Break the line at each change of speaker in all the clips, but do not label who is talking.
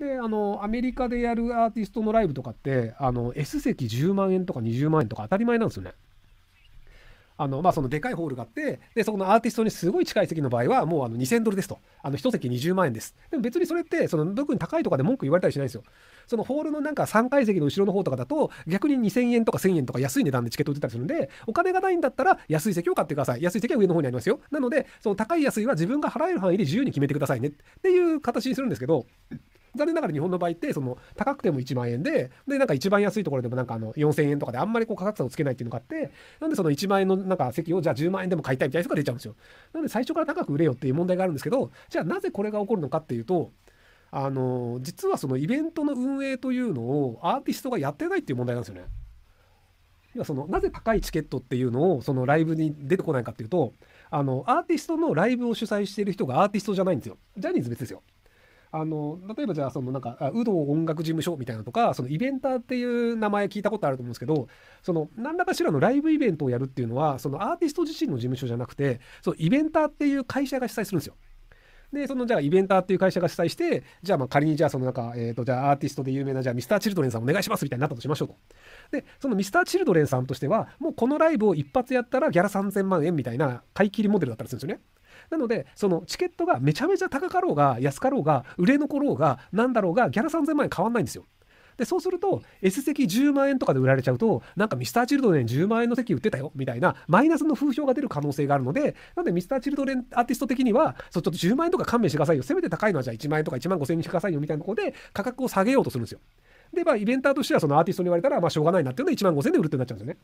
であのアメリカでやるアーティストのライブとかってあの S 席10万円とか20万円とか当たり前なんですよね。あのまあ、そのでかいホールがあってでそこのアーティストにすごい近い席の場合はもうあの2000ドルですとあの1席20万円ですでも別にそれってその特に高いとかで文句言われたりしないですよそのホールのなんか3階席の後ろの方とかだと逆に2000円とか1000円とか安い値段でチケット売ってたりするんでお金がないんだったら安い席を買ってください安い席は上の方にありますよなのでその高い安いは自分が払える範囲で自由に決めてくださいねっていう形にするんですけど残念ながら日本の場合ってその高くても1万円ででなんか一番安いところでもなんかあの4000円とかであんまりこう価格差をつけないっていうのがあってなんでその1万円のなんか席をじゃあ10万円でも買いたいみたいな人が出ちゃうんですよなので最初から高く売れよっていう問題があるんですけどじゃあなぜこれが起こるのかっていうとあの実はそのイベントの運営というのをアーティストがやってないっていう問題なんですよね。要はそのなぜ高いチケットっていうのをそのライブに出てこないかっていうとあのアーティストのライブを主催している人がアーティストじゃないんですよジャニーズ別ですよあの例えばじゃあそのなんか有働音楽事務所みたいなとかそのイベンターっていう名前聞いたことあると思うんですけどその何らかしらのライブイベントをやるっていうのはそのアーティスト自身の事務所じゃなくてそのイベンターっていう会社が主催するんですよ。で、そのじゃあイベンターっていう会社が主催して、じゃあまあ仮にじゃあそのなんか、えっ、ー、と、じゃあアーティストで有名なじゃあミスターチルドレンさんお願いしますみたいになったとしましょうと。で、そのミスターチルドレンさんとしては、もうこのライブを一発やったらギャラ3000万円みたいな買い切りモデルだったりするんですよね。なのでそのチケットがめちゃめちゃ高かろうが安かろうが売れ残ろうが何だろうがギャラ3000万円変わんないんですよ。でそうすると S 席10万円とかで売られちゃうとなんかミスターチルドレン10万円の席売ってたよみたいなマイナスの風評が出る可能性があるのでなのでミスターチルドレンアーティスト的にはそうちょっと10万円とか勘弁してくださいよせめて高いのはじゃあ1万円とか1万5000円にしてくださいよみたいなところで価格を下げようとするんですよ。でまあイベンターとしてはそのアーティストに言われたらまあしょうがないなっていうので1万5000円で売るってなっちゃうんですよね。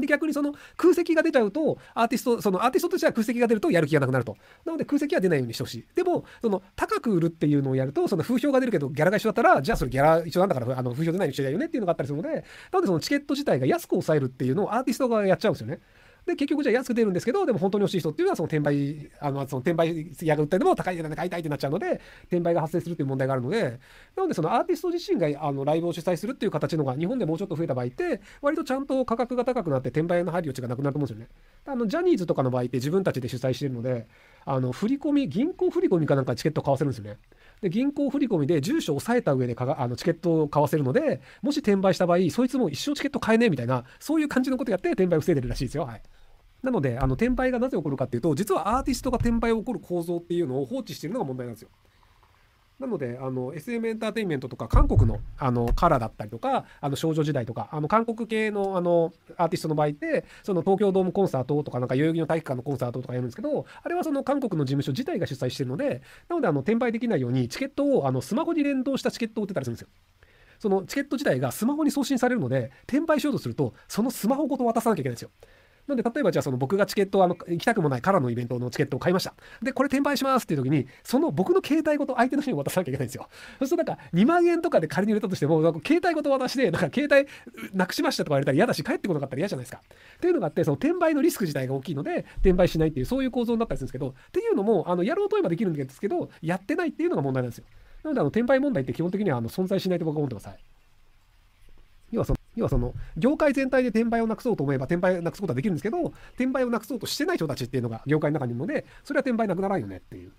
で逆にその空席が出ちゃうとアーティストそのアーティストとしては空席が出るとやる気がなくなるとなので空席は出ないようにしてほしいでもその高く売るっていうのをやるとその風評が出るけどギャラが一緒だったらじゃあそれギャラ一緒なんだからあの風評出ないようにしてだよねっていうのがあったりするのでなのでそのチケット自体が安く抑えるっていうのをアーティストがやっちゃうんですよねで、結局じゃあ安く出るんですけど、でも本当に欲しい人っていうのは、その転売、あの、その転売屋が売ったでも高い値段で買いたいってなっちゃうので、転売が発生するっていう問題があるので、なのでそのアーティスト自身があのライブを主催するっていう形のが日本でもうちょっと増えた場合って、割とちゃんと価格が高くなって転売の入り余地がなくなると思うんですよね。あの、ジャニーズとかの場合って自分たちで主催してるので、あの、振り込み、銀行振り込みかなんかチケット買わせるんですよね。で銀行振込で住所を抑えた上でかがあのチケットを買わせるのでもし転売した場合そいつも一生チケット買えねえみたいなそういう感じのことやって転売を防いでるらしいですよ。はいなのであの転売がなぜ起こるかっていうと実はアーティストが転売を起こる構造っていうのを放置してるのが問題なんですよ。なのであの SM エンターテインメントとか韓国のあのカラーだったりとかあの少女時代とかあの韓国系のあのアーティストの場合ってその東京ドームコンサートとかなんか代々木の体育館のコンサートとかやるんですけどあれはその韓国の事務所自体が主催してるのでなのであの転売できないようにチケットをあのスマホに連動したチケットを売ってたりするんですよ。そのチケット自体がスマホに送信されるので転売しようとするとそのスマホごと渡さなきゃいけないんですよ。なので、例えばじゃあその僕がチケットをあの行きたくもないからのイベントのチケットを買いました。で、これ転売しますっていう時に、その僕の携帯ごと相手の人に渡さなきゃいけないんですよ。そうするとなんか2万円とかで仮に売れたとしても、なんか携帯ごと渡して、なんか携帯なくしましたとか言われたら嫌だし、帰ってこなかったら嫌じゃないですか。っていうのがあって、その転売のリスク自体が大きいので、転売しないっていう、そういう構造になったりするんですけど、っていうのも、あのやろうと思えばできるんですけど、やってないっていうのが問題なんですよ。なので、あの転売問題って基本的にはあの存在しないと僕は思ってます。はい要はその要はその業界全体で転売をなくそうと思えば転売をなくすことはできるんですけど転売をなくそうとしてない人たちっていうのが業界の中にいるのでそれは転売なくならんよねっていう